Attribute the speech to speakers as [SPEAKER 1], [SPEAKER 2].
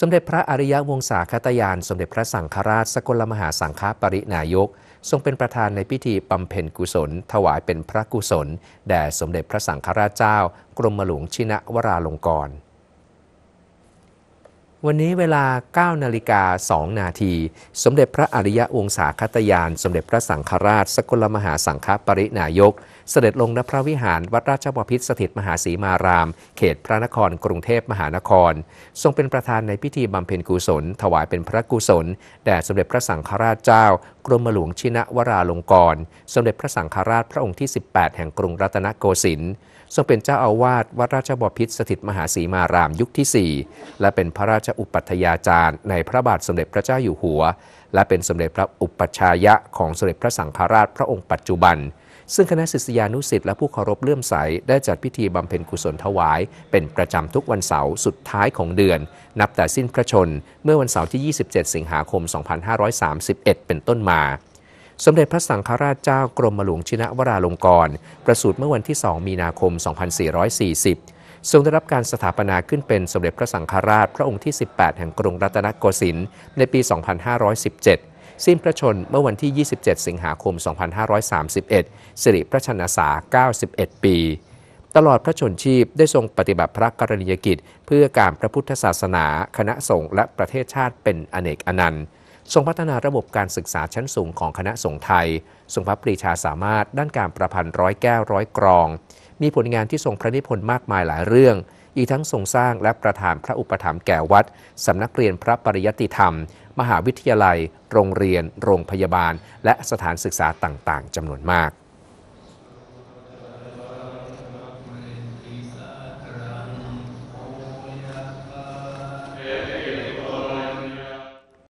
[SPEAKER 1] สมเด็จพระอริยวงศาคตยาน สมเด็จพระสังฆราชสกลมหาสังฆปรินายก ทรงเป็นประธานในพิธีบำเพ็ญกุศลถวายเป็นพระกุศล แด่สมเด็จพระสังฆราชเจ้า กรมหลวงชินวราลงกรณ์วันนี้เวลา 9นาฬิกา2นาทีสมเด็จพระอริยะวงศาคตยาน สมเด็จพระสังฆราช สกลมหาสังฆปรินายก เสด็จลงณพระวิหารวัดราชบพิตรสถิตมหาศีมาราม เขตพระนครกรุงเทพมหานคร ทรงเป็นประธานในพิธีบำเพ็ญกุศลถวายเป็นพระกุศลแด่สมเด็จพระสังฆราชเจ้ากรมหลวงชินวราลงกร สมเด็จพระสังฆราชพระองค์ที่ 18 แห่งกรุงรัตนโกสินทร์ทรงเป็นเจ้าอาวาสวัดราชบพิตรสถิตมหาสีมารามยุคที่ 4 และเป็นพระราชอุปัฏยาจารย์ ในพระบาทสมเด็จพระเจ้าอยู่หัว และเป็นสมเด็จพระอุปัชฌายะของสมเด็จพระสังฆราชพระองค์ปัจจุบันซึ่งคณะศิษยานุสิตและผู้เคารพเลื่อมใส ได้จัดพิธีบำเพ็ญกุศลถวาย เป็นประจำทุกวันเสาร์สุดท้ายของเดือน นับแต่สิ้นพระชน เมื่อวันเสาร์ที่ 27 สิงหาคม 2531 เป็นต้นมา สมเด็จพระสังฆราชเจ้ากรมหลวงชินวราลงกรณ์ประสูติเมื่อวันที่ 2 มีนาคม 2440 ทรงได้รับการสถาปนาขึ้นเป็นสมเด็จพระสังฆราชพระองค์ที่ 18 แห่งกรุงรัตนโกสินทร์ในปี 2517สิ้นพระชนเมื่อวันที่ 27 สิงหาคม 2531 สิริพระชนสา91 ปี ตลอดพระชนชีพได้ทรงปฏิบัติพระกรณียกิจ เพื่อการพระพุทธศาสนา คณะสงฆ์และประเทศชาติเป็นอเนกอนันต์ ทรงพัฒนาระบบการศึกษาชั้นสูงของคณะสงฆ์ไทย ทรงพระปรีชาสามารถด้านการประพันธ์ร้อยแก้ว ร้อยกรอง มีผลงานที่ทรงพระนิพนธ์มากมายหลายเรื่องอีกทั้งทรงสร้างและประทานพระอุปถัมภ์แก่วัดสำนักเรียนพระปริยติธรรม มหาวิทยาลัย โรงเรียน โรงพยาบาล และสถานศึกษาต่างๆจำนวนมาก